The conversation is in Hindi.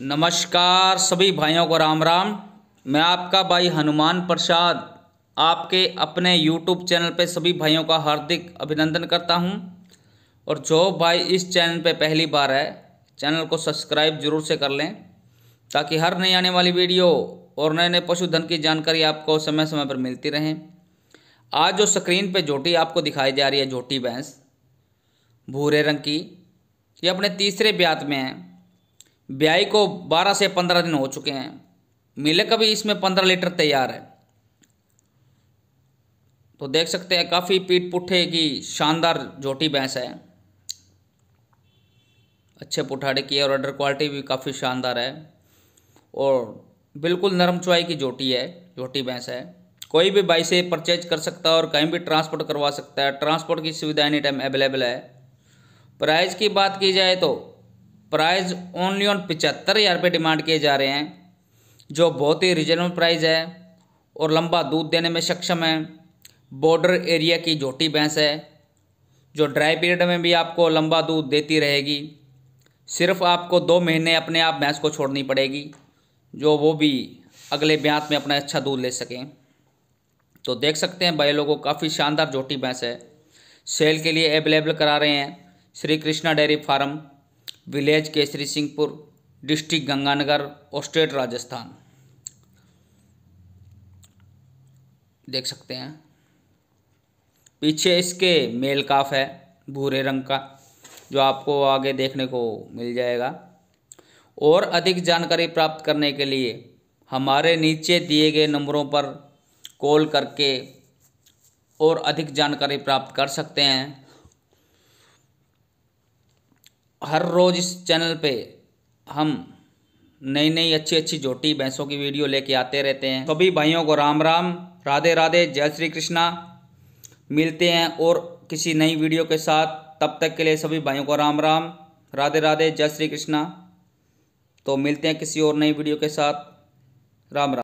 नमस्कार सभी भाइयों को राम राम मैं आपका भाई हनुमान प्रसाद आपके अपने यूट्यूब चैनल पे सभी भाइयों का हार्दिक अभिनंदन करता हूं और जो भाई इस चैनल पे पहली बार है चैनल को सब्सक्राइब जरूर से कर लें ताकि हर नई आने वाली वीडियो और नए नए पशुधन की जानकारी आपको समय समय पर मिलती रहें आज जो स्क्रीन पर झोटी आपको दिखाई जा रही है झोटी भैंस भूरे रंग की ये अपने तीसरे ब्यात में है ब्याई को 12 से 15 दिन हो चुके हैं मिल्क भी इसमें 15 लीटर तैयार है तो देख सकते हैं काफ़ी पीठ पुठे की शानदार झोटी भैंस है अच्छे पुठाड़े की है और अडर क्वालिटी भी काफ़ी शानदार है और बिल्कुल नरम चुवाई की जोटी है जोटी भैंस है कोई भी बाई से परचेज कर सकता है और कहीं भी ट्रांसपोर्ट करवा सकता है ट्रांसपोर्ट की सुविधा एनी टाइम अवेलेबल है प्राइस की बात की जाए तो प्राइस ओनली ऑन पचहत्तर हज़ार रुपये डिमांड किए जा रहे हैं जो बहुत ही रिजनेबल प्राइस है और लंबा दूध देने में सक्षम है बॉर्डर एरिया की झोटी भैंस है जो ड्राई पीरियड में भी आपको लंबा दूध देती रहेगी सिर्फ आपको दो महीने अपने आप भैंस को छोड़नी पड़ेगी जो वो भी अगले ब्यात में अपना अच्छा दूध ले सकें तो देख सकते हैं भाई लोगों काफ़ी शानदार झोटी भैंस है सेल के लिए अवेलेबल करा रहे हैं Shri Krishna dairy farm village Kesari Singhpur district Ganganagar और स्टेट राजस्थान देख सकते हैं पीछे इसके मेल काफ है भूरे रंग का जो आपको आगे देखने को मिल जाएगा और अधिक जानकारी प्राप्त करने के लिए हमारे नीचे दिए गए नंबरों पर कॉल करके और अधिक जानकारी प्राप्त कर सकते हैं हर रोज़ इस चैनल पे हम नई नई अच्छी अच्छी जोटी भैंसों की वीडियो लेके आते रहते हैं सभी भाइयों को राम राम राधे राधे जय श्री कृष्णा मिलते हैं और किसी नई वीडियो के साथ तब तक के लिए सभी भाइयों को राम राम राधे राधे जय श्री कृष्णा तो मिलते हैं किसी और नई वीडियो के साथ राम राम